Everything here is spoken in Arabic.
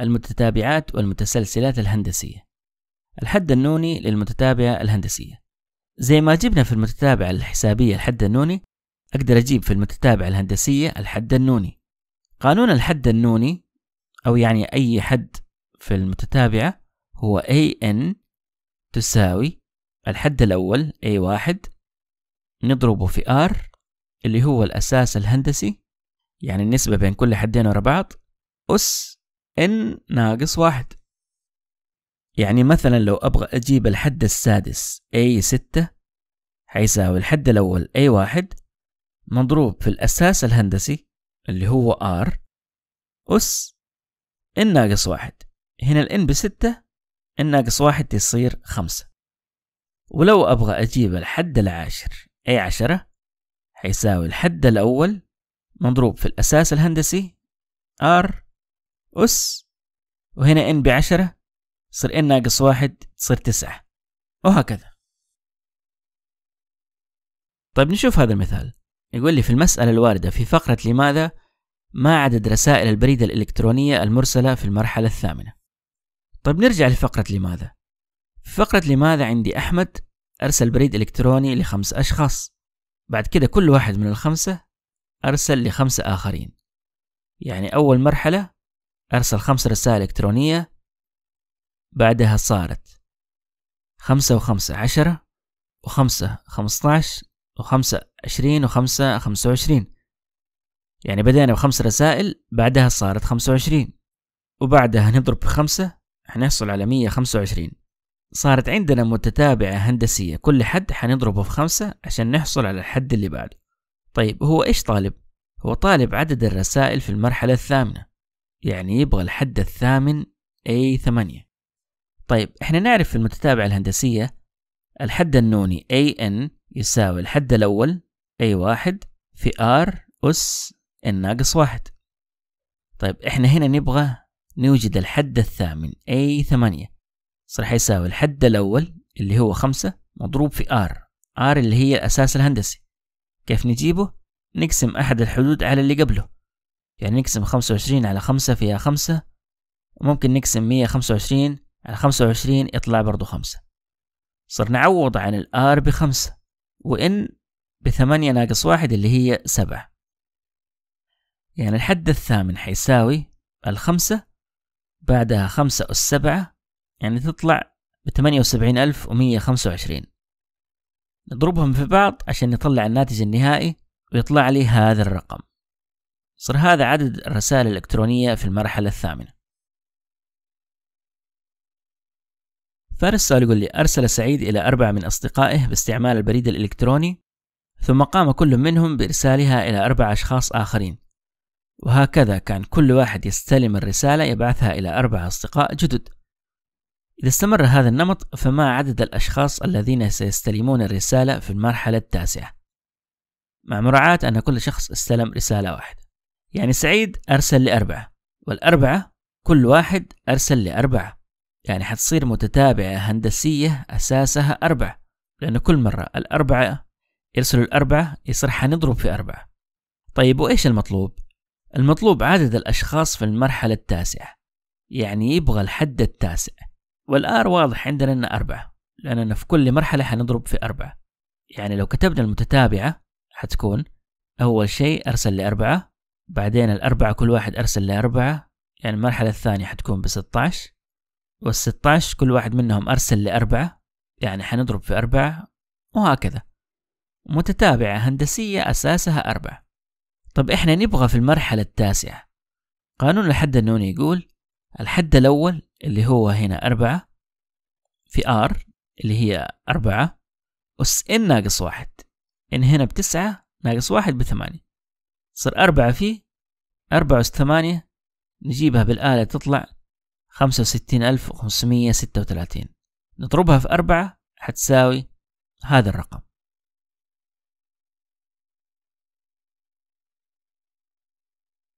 المتتابعات والمتسلسلات الهندسية الحد النوني للمتتابعة الهندسية زي ما جبنا في المتتابعة الحسابية الحد النوني أقدر أجيب في المتتابعة الهندسية الحد النوني قانون الحد النوني أو يعني أي حد في المتتابعة هو AN تساوي الحد الأول A1 نضربه في R اللي هو الأساس الهندسي يعني النسبة بين كل حدين ورا بعض أس n ناقص واحد يعني مثلا لو أبغى أجيب الحد السادس a ستة حيساوي الحد الأول a واحد مضروب في الأساس الهندسي اللي هو r أس n ناقص واحد هنا ال n بستة n ناقص واحد يصير خمسة ولو أبغى أجيب الحد العاشر a عشرة حيساوي الحد الأول مضروب في الأساس الهندسي r أس وهنا إن بعشرة تصير إن ناقص واحد تصير تسعة وهكذا طيب نشوف هذا المثال يقول لي في المسألة الواردة في فقرة لماذا ما عدد رسائل البريد الإلكترونية المرسلة في المرحلة الثامنة طيب نرجع لفقرة لماذا في فقرة لماذا عندي أحمد أرسل بريد إلكتروني لخمس أشخاص بعد كده كل واحد من الخمسة أرسل لخمسة آخرين يعني أول مرحلة أرسل خمس رسائل إلكترونية بعدها صارت خمسة وخمسة عشرة وخمسة خمسطعش وخمسة عشرين وخمسة خمسة وعشرين يعني بدأنا بخمس رسائل بعدها صارت خمسة وعشرين وبعدها نضرب بخمسة حنحصل على مية خمسة وعشرين صارت عندنا متتابعة هندسية كل حد حنضربه في خمسة عشان نحصل على الحد اللي بعده طيب هو إيش طالب؟ هو طالب عدد الرسائل في المرحلة الثامنة يعني يبغى الحد الثامن A8 طيب احنا نعرف في المتتابعة الهندسية الحد النوني AN يساوي الحد الأول A1 في R أس N ناقص واحد طيب احنا هنا نبغى نوجد الحد الثامن A8 صار حيساوي الحد الأول اللي هو خمسة مضروب في R R اللي هي الأساس الهندسي كيف نجيبه؟ نقسم أحد الحدود على اللي قبله يعني نقسم خمسة وعشرين على خمسة فيها خمسة وممكن نقسم مية خمسة وعشرين على خمسة وعشرين يطلع برضو خمسة صرنا نعوض عن الآر بخمسة وإن بثمانية ناقص واحد اللي هي سبعة يعني الحد الثامن حيساوي الخمسة بعدها خمسة أس سبعة يعني تطلع بثمانية وسبعين ألف ومية خمسة وعشرين نضربهم في بعض عشان نطلع الناتج النهائي ويطلع لي هذا الرقم صار هذا عدد الرسائل الإلكترونية في المرحلة الثامنة فارس سؤال يقول لي أرسل سعيد إلى أربعة من أصدقائه باستعمال البريد الإلكتروني ثم قام كل منهم بإرسالها إلى أربع أشخاص آخرين وهكذا كان كل واحد يستلم الرسالة يبعثها إلى أربع أصدقاء جدد إذا استمر هذا النمط فما عدد الأشخاص الذين سيستلمون الرسالة في المرحلة التاسعة مع مراعاة أن كل شخص استلم رسالة واحدة يعني سعيد أرسل لأربعة والأربعة كل واحد أرسل لأربعة يعني حتصير متتابعة هندسية أساسها أربعة لأنه كل مرة الأربعة يرسلوا الأربعة يصير حنضرب في أربعة طيب وإيش المطلوب؟ المطلوب عدد الأشخاص في المرحلة التاسعة يعني يبغى الحد التاسع والآر واضح عندنا أنه أربعة لأننا في كل مرحلة حنضرب في أربعة يعني لو كتبنا المتتابعة حتكون أول شيء أرسل لأربعة بعدين الأربعة كل واحد أرسل لأربعة يعني المرحلة الثانية حتكون بستة عشر والستة عشر كل واحد منهم أرسل لأربعة يعني حنضرب في أربعة وهكذا متتابعة هندسية أساسها أربعة طب إحنا نبغى في المرحلة التاسعة قانون الحد النوني يقول الحد الأول اللي هو هنا أربعة في R اللي هي أربعة أس إن ناقص واحد إن هنا بتسعة ناقص واحد بثمانية صار أربعة فيه أربعة وثمانية نجيبها بالآلة تطلع خمسة وستين ألف وخمسمية ستة وثلاثين نضربها في أربعة حتساوي هذا الرقم